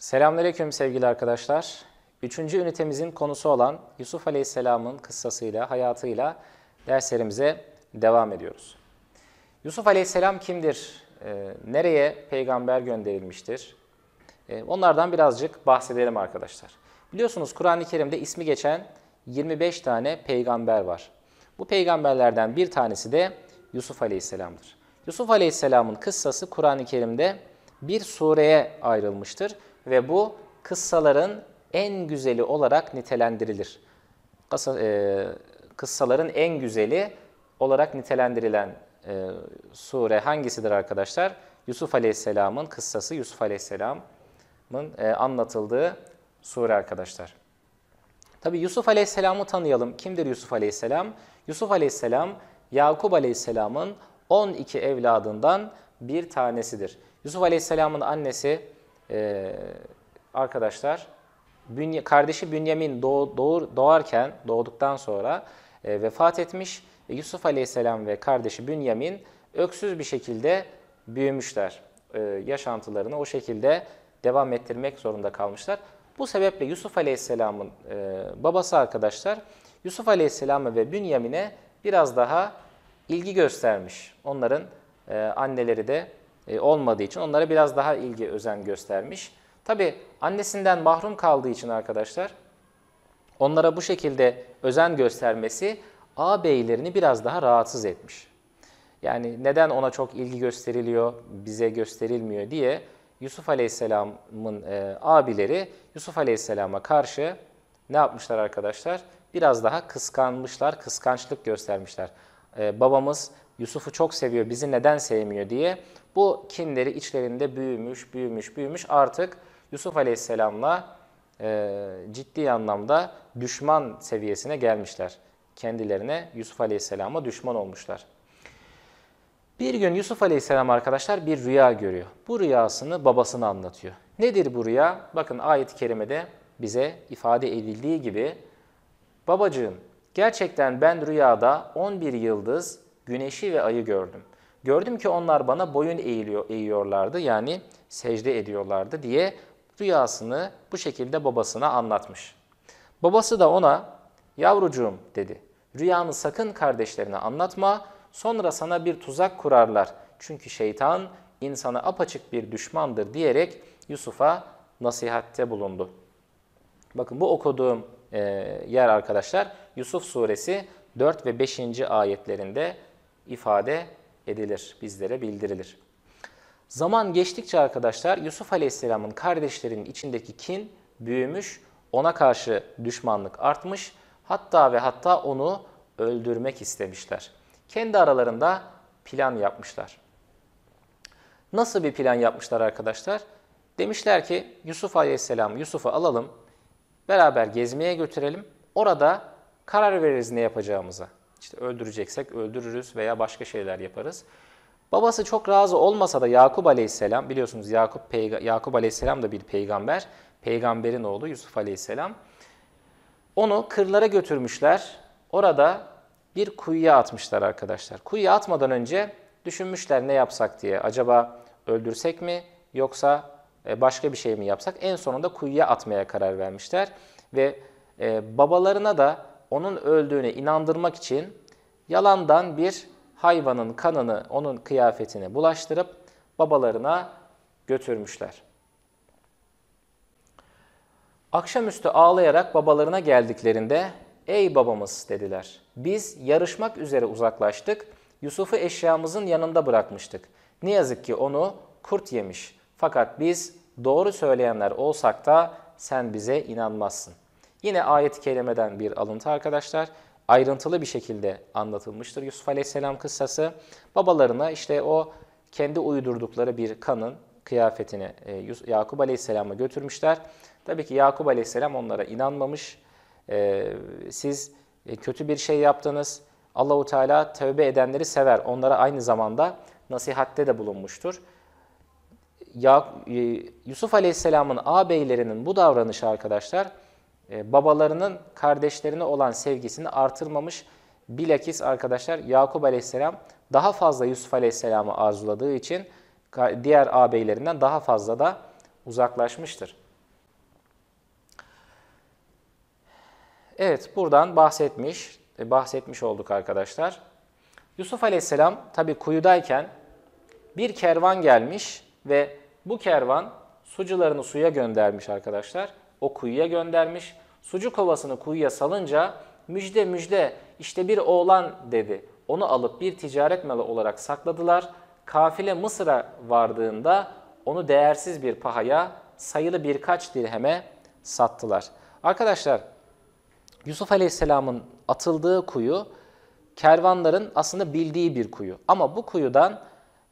Selamünaleyküm sevgili arkadaşlar. Üçüncü ünitemizin konusu olan Yusuf Aleyhisselam'ın kıssasıyla, hayatıyla derslerimize devam ediyoruz. Yusuf Aleyhisselam kimdir? E, nereye peygamber gönderilmiştir? E, onlardan birazcık bahsedelim arkadaşlar. Biliyorsunuz Kur'an-ı Kerim'de ismi geçen 25 tane peygamber var. Bu peygamberlerden bir tanesi de Yusuf Aleyhisselam'dır. Yusuf Aleyhisselam'ın kıssası Kur'an-ı Kerim'de bir sureye ayrılmıştır ve bu kıssaların en güzeli olarak nitelendirilir. Kısa, e, kıssaların en güzeli olarak nitelendirilen e, sure hangisidir arkadaşlar? Yusuf Aleyhisselam'ın kıssası, Yusuf Aleyhisselam'ın e, anlatıldığı sure arkadaşlar. Tabi Yusuf Aleyhisselam'ı tanıyalım. Kimdir Yusuf Aleyhisselam? Yusuf Aleyhisselam, Yakup Aleyhisselam'ın 12 evladından bir tanesidir. Yusuf Aleyhisselam'ın annesi e, arkadaşlar bünye, kardeşi Bünyamin doğ, doğur, doğarken, doğduktan sonra e, vefat etmiş. E, Yusuf Aleyhisselam ve kardeşi Bünyamin öksüz bir şekilde büyümüşler. E, yaşantılarını o şekilde devam ettirmek zorunda kalmışlar. Bu sebeple Yusuf Aleyhisselam'ın e, babası arkadaşlar Yusuf Aleyhisselam'a ve Bünyamin'e biraz daha ilgi göstermiş. Onların e, anneleri de e, olmadığı için onlara biraz daha ilgi, özen göstermiş. Tabi annesinden mahrum kaldığı için arkadaşlar onlara bu şekilde özen göstermesi ağabeylerini biraz daha rahatsız etmiş. Yani neden ona çok ilgi gösteriliyor, bize gösterilmiyor diye Yusuf Aleyhisselam'ın e, abileri Yusuf Aleyhisselam'a karşı ne yapmışlar arkadaşlar? Biraz daha kıskanmışlar, kıskançlık göstermişler. E, babamız Yusuf'u çok seviyor, bizi neden sevmiyor diye bu kinleri içlerinde büyümüş, büyümüş, büyümüş artık Yusuf Aleyhisselam'la e, ciddi anlamda düşman seviyesine gelmişler. Kendilerine Yusuf Aleyhisselam'a düşman olmuşlar. Bir gün Yusuf Aleyhisselam arkadaşlar bir rüya görüyor. Bu rüyasını babasına anlatıyor. Nedir bu rüya? Bakın ayet-i kerimede bize ifade edildiği gibi Babacığım gerçekten ben rüyada 11 yıldız, güneşi ve ayı gördüm. Gördüm ki onlar bana boyun eğiliyor, eğiyorlardı yani secde ediyorlardı diye rüyasını bu şekilde babasına anlatmış. Babası da ona yavrucuğum dedi rüyanı sakın kardeşlerine anlatma sonra sana bir tuzak kurarlar. Çünkü şeytan insana apaçık bir düşmandır diyerek Yusuf'a nasihatte bulundu. Bakın bu okuduğum e, yer arkadaşlar Yusuf suresi 4 ve 5. ayetlerinde ifade edilir, bizlere bildirilir. Zaman geçtikçe arkadaşlar Yusuf Aleyhisselam'ın kardeşlerinin içindeki kin büyümüş, ona karşı düşmanlık artmış, hatta ve hatta onu öldürmek istemişler. Kendi aralarında plan yapmışlar. Nasıl bir plan yapmışlar arkadaşlar? Demişler ki Yusuf Aleyhisselam Yusuf'u alalım, beraber gezmeye götürelim. Orada karar veririz ne yapacağımıza. İşte öldüreceksek öldürürüz veya başka şeyler yaparız. Babası çok razı olmasa da Yakup Aleyhisselam biliyorsunuz Yakup, peyga- Yakup Aleyhisselam da bir peygamber. Peygamberin oğlu Yusuf Aleyhisselam. Onu kırlara götürmüşler. Orada bir kuyuya atmışlar arkadaşlar. Kuyuya atmadan önce düşünmüşler ne yapsak diye. Acaba öldürsek mi yoksa e, başka bir şey mi yapsak? En sonunda kuyuya atmaya karar vermişler. Ve e, babalarına da onun öldüğüne inandırmak için yalandan bir hayvanın kanını onun kıyafetine bulaştırıp babalarına götürmüşler. Akşamüstü ağlayarak babalarına geldiklerinde "Ey babamız" dediler. "Biz yarışmak üzere uzaklaştık. Yusuf'u eşyamızın yanında bırakmıştık. Ne yazık ki onu kurt yemiş. Fakat biz doğru söyleyenler olsak da sen bize inanmazsın." Yine ayet-i kerimeden bir alıntı arkadaşlar. Ayrıntılı bir şekilde anlatılmıştır Yusuf Aleyhisselam kıssası. Babalarına işte o kendi uydurdukları bir kanın kıyafetini e, Yakup Aleyhisselam'a götürmüşler. Tabii ki Yakup Aleyhisselam onlara inanmamış. E, siz e, kötü bir şey yaptınız. Allahu Teala tövbe edenleri sever. Onlara aynı zamanda nasihatte de bulunmuştur. Yusuf Aleyhisselam'ın ağabeylerinin bu davranışı arkadaşlar ee, babalarının kardeşlerine olan sevgisini artırmamış. Bilakis arkadaşlar Yakup Aleyhisselam daha fazla Yusuf Aleyhisselam'ı arzuladığı için diğer ağabeylerinden daha fazla da uzaklaşmıştır. Evet buradan bahsetmiş, e, bahsetmiş olduk arkadaşlar. Yusuf Aleyhisselam tabi kuyudayken bir kervan gelmiş ve bu kervan sucularını suya göndermiş arkadaşlar o kuyuya göndermiş. Sucuk kovasını kuyuya salınca müjde müjde işte bir oğlan dedi. Onu alıp bir ticaret malı olarak sakladılar. Kafile Mısır'a vardığında onu değersiz bir pahaya sayılı birkaç dirheme sattılar. Arkadaşlar Yusuf Aleyhisselam'ın atıldığı kuyu kervanların aslında bildiği bir kuyu. Ama bu kuyudan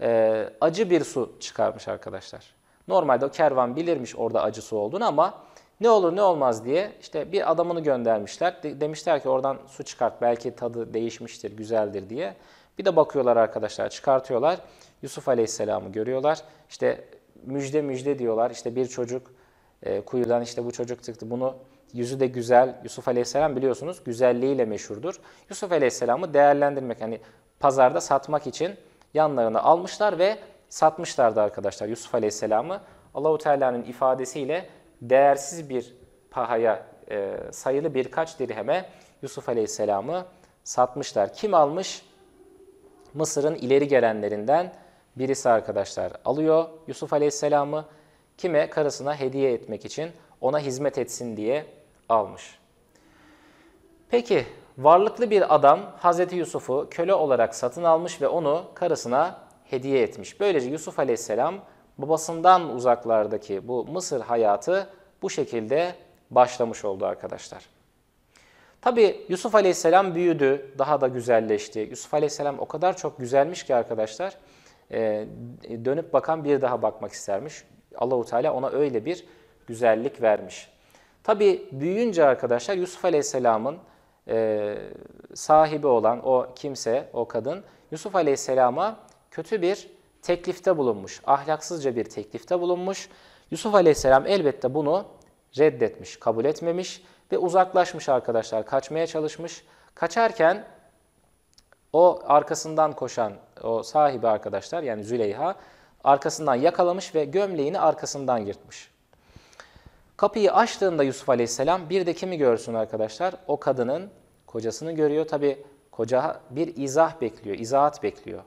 e, acı bir su çıkarmış arkadaşlar. Normalde o kervan bilirmiş orada acı su olduğunu ama ne olur ne olmaz diye işte bir adamını göndermişler. demişler ki oradan su çıkart belki tadı değişmiştir, güzeldir diye. Bir de bakıyorlar arkadaşlar çıkartıyorlar. Yusuf Aleyhisselam'ı görüyorlar. İşte müjde müjde diyorlar. İşte bir çocuk e, kuyudan işte bu çocuk çıktı. Bunu yüzü de güzel. Yusuf Aleyhisselam biliyorsunuz güzelliğiyle meşhurdur. Yusuf Aleyhisselam'ı değerlendirmek hani pazarda satmak için yanlarına almışlar ve satmışlardı arkadaşlar Yusuf Aleyhisselam'ı. Allahu Teala'nın ifadesiyle değersiz bir pahaya, e, sayılı birkaç dirheme Yusuf Aleyhisselam'ı satmışlar. Kim almış? Mısır'ın ileri gelenlerinden birisi arkadaşlar alıyor Yusuf Aleyhisselam'ı. Kime? Karısına hediye etmek için ona hizmet etsin diye almış. Peki varlıklı bir adam Hazreti Yusuf'u köle olarak satın almış ve onu karısına hediye etmiş. Böylece Yusuf Aleyhisselam babasından uzaklardaki bu Mısır hayatı bu şekilde başlamış oldu arkadaşlar. Tabi Yusuf Aleyhisselam büyüdü, daha da güzelleşti. Yusuf Aleyhisselam o kadar çok güzelmiş ki arkadaşlar, e, dönüp bakan bir daha bakmak istermiş. Allahu Teala ona öyle bir güzellik vermiş. Tabi büyüyünce arkadaşlar Yusuf Aleyhisselam'ın e, sahibi olan o kimse, o kadın Yusuf Aleyhisselam'a kötü bir teklifte bulunmuş, ahlaksızca bir teklifte bulunmuş. Yusuf Aleyhisselam elbette bunu reddetmiş, kabul etmemiş ve uzaklaşmış arkadaşlar, kaçmaya çalışmış. Kaçarken o arkasından koşan o sahibi arkadaşlar yani Züleyha arkasından yakalamış ve gömleğini arkasından yırtmış. Kapıyı açtığında Yusuf Aleyhisselam bir de kimi görsün arkadaşlar? O kadının kocasını görüyor. Tabi koca bir izah bekliyor, izahat bekliyor.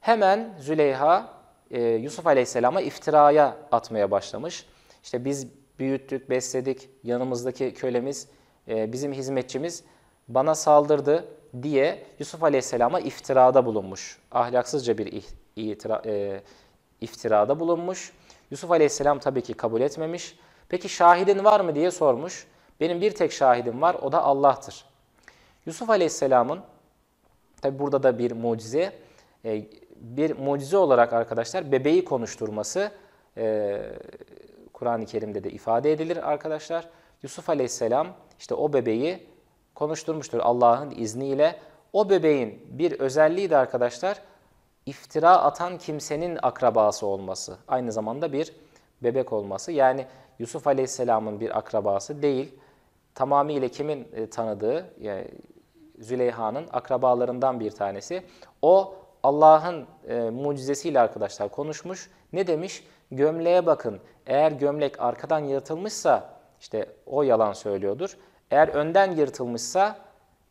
Hemen Züleyha e, Yusuf Aleyhisselam'a iftiraya atmaya başlamış. İşte biz büyüttük, besledik, yanımızdaki kölemiz, e, bizim hizmetçimiz bana saldırdı diye Yusuf Aleyhisselam'a iftirada bulunmuş. Ahlaksızca bir itira, e, iftirada bulunmuş. Yusuf Aleyhisselam tabii ki kabul etmemiş. Peki şahidin var mı diye sormuş. Benim bir tek şahidim var o da Allah'tır. Yusuf Aleyhisselam'ın tabii burada da bir mucize e, bir mucize olarak arkadaşlar bebeği konuşturması e, Kur'an-ı Kerim'de de ifade edilir arkadaşlar. Yusuf Aleyhisselam işte o bebeği konuşturmuştur Allah'ın izniyle. O bebeğin bir özelliği de arkadaşlar iftira atan kimsenin akrabası olması. Aynı zamanda bir bebek olması. Yani Yusuf Aleyhisselam'ın bir akrabası değil. Tamamıyla kimin e, tanıdığı yani Züleyha'nın akrabalarından bir tanesi. O Allah'ın e, mucizesiyle arkadaşlar konuşmuş. Ne demiş? Gömleğe bakın. Eğer gömlek arkadan yırtılmışsa işte o yalan söylüyordur. Eğer önden yırtılmışsa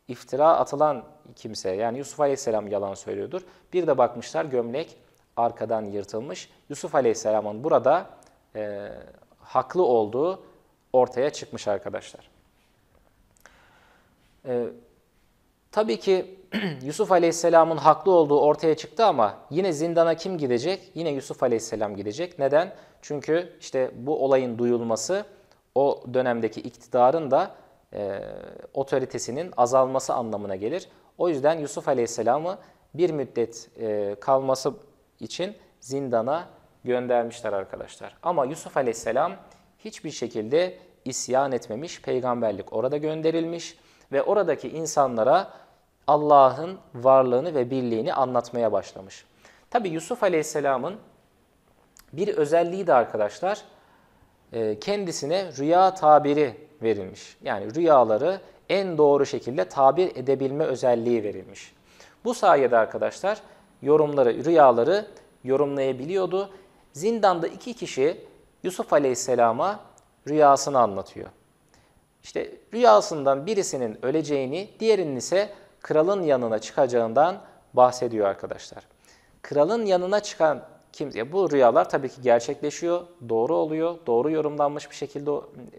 iftira atılan kimse yani Yusuf Aleyhisselam yalan söylüyordur. Bir de bakmışlar gömlek arkadan yırtılmış. Yusuf Aleyhisselam'ın burada e, haklı olduğu ortaya çıkmış arkadaşlar. E, Tabii ki Yusuf Aleyhisselam'ın haklı olduğu ortaya çıktı ama yine zindana kim gidecek? Yine Yusuf Aleyhisselam gidecek. Neden? Çünkü işte bu olayın duyulması o dönemdeki iktidarın da e, otoritesinin azalması anlamına gelir. O yüzden Yusuf Aleyhisselam'ı bir müddet e, kalması için zindana göndermişler arkadaşlar. Ama Yusuf Aleyhisselam hiçbir şekilde isyan etmemiş, peygamberlik orada gönderilmiş ve oradaki insanlara Allah'ın varlığını ve birliğini anlatmaya başlamış. Tabi Yusuf Aleyhisselam'ın bir özelliği de arkadaşlar e, kendisine rüya tabiri verilmiş. Yani rüyaları en doğru şekilde tabir edebilme özelliği verilmiş. Bu sayede arkadaşlar yorumları, rüyaları yorumlayabiliyordu. Zindanda iki kişi Yusuf Aleyhisselam'a rüyasını anlatıyor. İşte rüyasından birisinin öleceğini, diğerinin ise kralın yanına çıkacağından bahsediyor arkadaşlar. Kralın yanına çıkan kimse, bu rüyalar tabii ki gerçekleşiyor, doğru oluyor, doğru yorumlanmış bir şekilde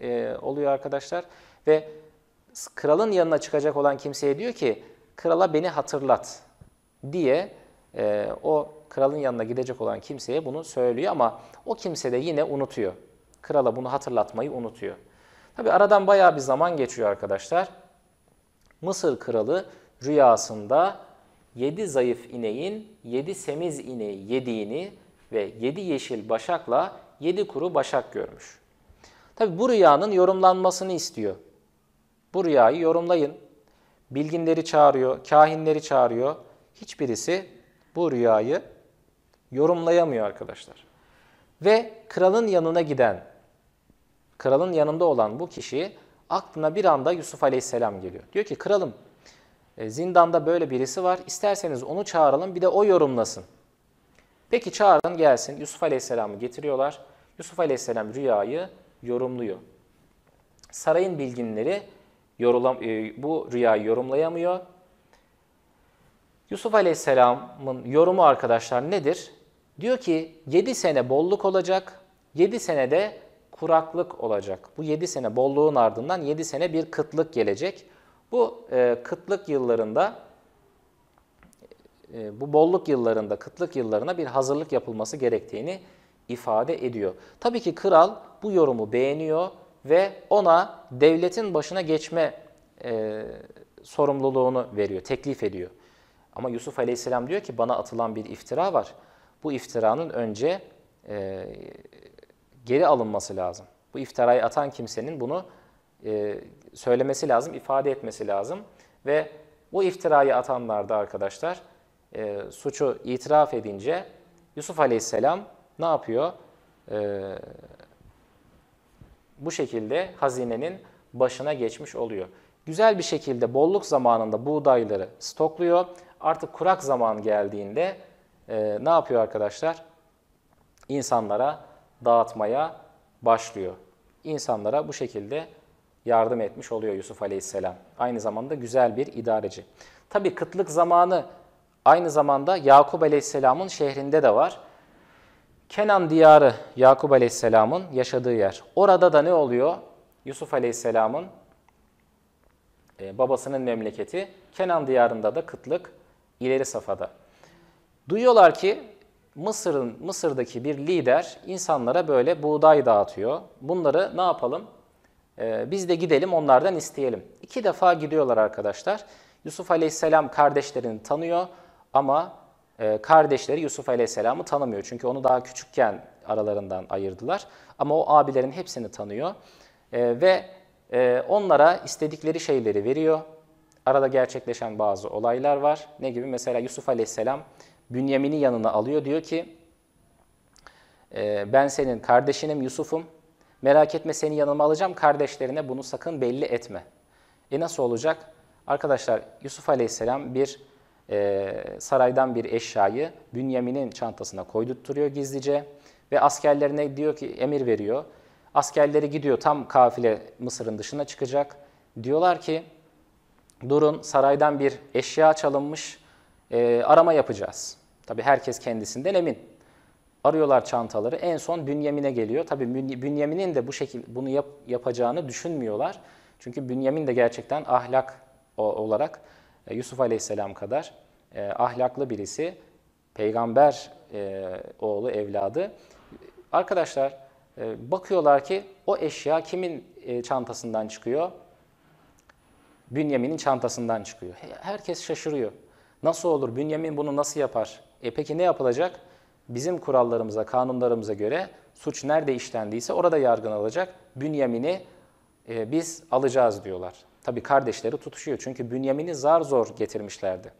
e, oluyor arkadaşlar. Ve kralın yanına çıkacak olan kimseye diyor ki, krala beni hatırlat diye e, o kralın yanına gidecek olan kimseye bunu söylüyor ama o kimse de yine unutuyor. Krala bunu hatırlatmayı unutuyor. Tabii aradan bayağı bir zaman geçiyor arkadaşlar. Mısır kralı rüyasında yedi zayıf ineğin yedi semiz ineği yediğini ve yedi yeşil başakla yedi kuru başak görmüş. Tabi bu rüyanın yorumlanmasını istiyor. Bu rüyayı yorumlayın. Bilginleri çağırıyor, kahinleri çağırıyor. Hiçbirisi bu rüyayı yorumlayamıyor arkadaşlar. Ve kralın yanına giden, kralın yanında olan bu kişi aklına bir anda Yusuf Aleyhisselam geliyor. Diyor ki kralım e, zindanda böyle birisi var. İsterseniz onu çağıralım bir de o yorumlasın. Peki çağırın gelsin. Yusuf Aleyhisselam'ı getiriyorlar. Yusuf Aleyhisselam rüyayı yorumluyor. Sarayın bilginleri yorulam, e, bu rüyayı yorumlayamıyor. Yusuf Aleyhisselam'ın yorumu arkadaşlar nedir? Diyor ki 7 sene bolluk olacak, 7 sene de kuraklık olacak. Bu 7 sene bolluğun ardından 7 sene bir kıtlık gelecek. Bu e, kıtlık yıllarında, e, bu bolluk yıllarında, kıtlık yıllarına bir hazırlık yapılması gerektiğini ifade ediyor. Tabii ki kral bu yorumu beğeniyor ve ona devletin başına geçme e, sorumluluğunu veriyor, teklif ediyor. Ama Yusuf Aleyhisselam diyor ki bana atılan bir iftira var. Bu iftiranın önce e, geri alınması lazım. Bu iftirayı atan kimsenin bunu e, söylemesi lazım, ifade etmesi lazım. Ve bu iftirayı atanlar da arkadaşlar e, suçu itiraf edince Yusuf Aleyhisselam ne yapıyor? E, bu şekilde hazinenin başına geçmiş oluyor. Güzel bir şekilde bolluk zamanında buğdayları stokluyor. Artık kurak zaman geldiğinde e, ne yapıyor arkadaşlar? İnsanlara dağıtmaya başlıyor. İnsanlara bu şekilde yardım etmiş oluyor Yusuf Aleyhisselam. Aynı zamanda güzel bir idareci. Tabi kıtlık zamanı aynı zamanda Yakup Aleyhisselam'ın şehrinde de var. Kenan diyarı Yakup Aleyhisselam'ın yaşadığı yer. Orada da ne oluyor? Yusuf Aleyhisselam'ın e, babasının memleketi Kenan diyarında da kıtlık ileri safhada. Duyuyorlar ki Mısır'ın Mısır'daki bir lider insanlara böyle buğday dağıtıyor. Bunları ne yapalım? Ee, biz de gidelim onlardan isteyelim. İki defa gidiyorlar arkadaşlar. Yusuf Aleyhisselam kardeşlerini tanıyor ama e, kardeşleri Yusuf Aleyhisselam'ı tanımıyor. Çünkü onu daha küçükken aralarından ayırdılar. Ama o abilerin hepsini tanıyor. Ee, ve e, onlara istedikleri şeyleri veriyor. Arada gerçekleşen bazı olaylar var. Ne gibi? Mesela Yusuf Aleyhisselam Bünyamin'i yanına alıyor. Diyor ki e, ben senin kardeşinim Yusuf'um. Merak etme seni yanıma alacağım kardeşlerine bunu sakın belli etme. E nasıl olacak? Arkadaşlar Yusuf Aleyhisselam bir e, saraydan bir eşyayı Bünyamin'in çantasına koydurtturuyor gizlice ve askerlerine diyor ki emir veriyor. Askerleri gidiyor tam kafile Mısır'ın dışına çıkacak. Diyorlar ki durun saraydan bir eşya çalınmış e, arama yapacağız. Tabi herkes kendisinden emin. Arıyorlar çantaları. En son Bünyamin'e geliyor. Tabii Bünyamin'in de bu şekilde bunu yap, yapacağını düşünmüyorlar. Çünkü Bünyamin de gerçekten ahlak olarak e, Yusuf Aleyhisselam kadar e, ahlaklı birisi. Peygamber e, oğlu, evladı. Arkadaşlar e, bakıyorlar ki o eşya kimin e, çantasından çıkıyor? Bünyamin'in çantasından çıkıyor. Herkes şaşırıyor. Nasıl olur? Bünyamin bunu nasıl yapar? E peki ne yapılacak? bizim kurallarımıza, kanunlarımıza göre suç nerede işlendiyse orada yargılanılacak. Bünyamin'i e, biz alacağız diyorlar. Tabii kardeşleri tutuşuyor çünkü Bünyamin'i zar zor getirmişlerdi.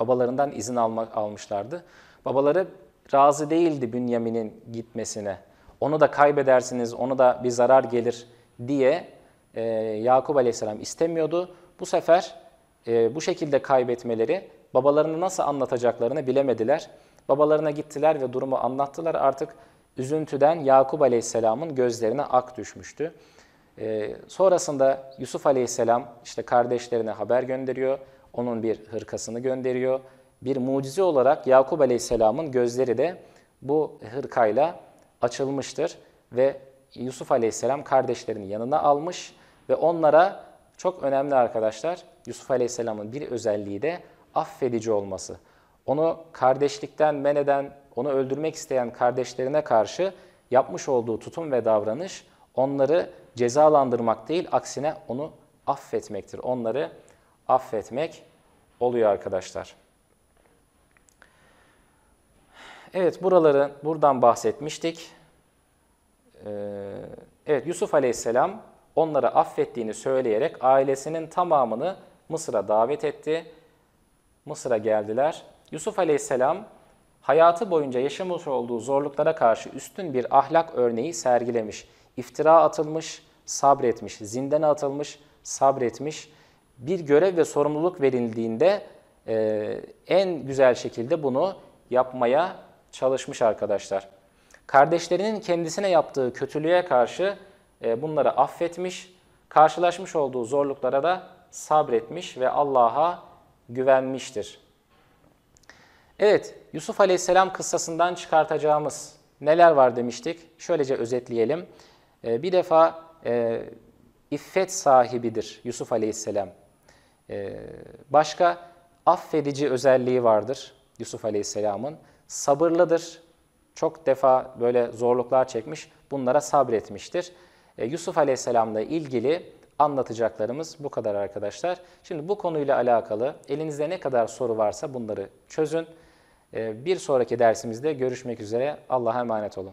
Babalarından izin alma, almışlardı. Babaları razı değildi Bünyamin'in gitmesine. Onu da kaybedersiniz, onu da bir zarar gelir diye e, Yakup Aleyhisselam istemiyordu. Bu sefer e, bu şekilde kaybetmeleri babalarını nasıl anlatacaklarını bilemediler. Babalarına gittiler ve durumu anlattılar. Artık üzüntüden Yakup Aleyhisselam'ın gözlerine ak düşmüştü. Ee, sonrasında Yusuf Aleyhisselam işte kardeşlerine haber gönderiyor. Onun bir hırkasını gönderiyor. Bir mucize olarak Yakup Aleyhisselam'ın gözleri de bu hırkayla açılmıştır ve Yusuf Aleyhisselam kardeşlerini yanına almış ve onlara çok önemli arkadaşlar Yusuf Aleyhisselam'ın bir özelliği de affedici olması onu kardeşlikten men eden, onu öldürmek isteyen kardeşlerine karşı yapmış olduğu tutum ve davranış onları cezalandırmak değil, aksine onu affetmektir. Onları affetmek oluyor arkadaşlar. Evet, buraları buradan bahsetmiştik. Ee, evet, Yusuf Aleyhisselam onları affettiğini söyleyerek ailesinin tamamını Mısır'a davet etti. Mısır'a geldiler Yusuf Aleyhisselam hayatı boyunca yaşamış olduğu zorluklara karşı üstün bir ahlak örneği sergilemiş. İftira atılmış, sabretmiş, zindana atılmış, sabretmiş. Bir görev ve sorumluluk verildiğinde e, en güzel şekilde bunu yapmaya çalışmış arkadaşlar. Kardeşlerinin kendisine yaptığı kötülüğe karşı e, bunları affetmiş, karşılaşmış olduğu zorluklara da sabretmiş ve Allah'a güvenmiştir. Evet, Yusuf Aleyhisselam kıssasından çıkartacağımız neler var demiştik. Şöylece özetleyelim. Ee, bir defa e, iffet sahibidir Yusuf Aleyhisselam. Ee, başka affedici özelliği vardır Yusuf Aleyhisselam'ın. Sabırlıdır. Çok defa böyle zorluklar çekmiş, bunlara sabretmiştir. Ee, Yusuf Aleyhisselam'la ilgili anlatacaklarımız bu kadar arkadaşlar. Şimdi bu konuyla alakalı elinizde ne kadar soru varsa bunları çözün. Ee, bir sonraki dersimizde görüşmek üzere. Allah'a emanet olun.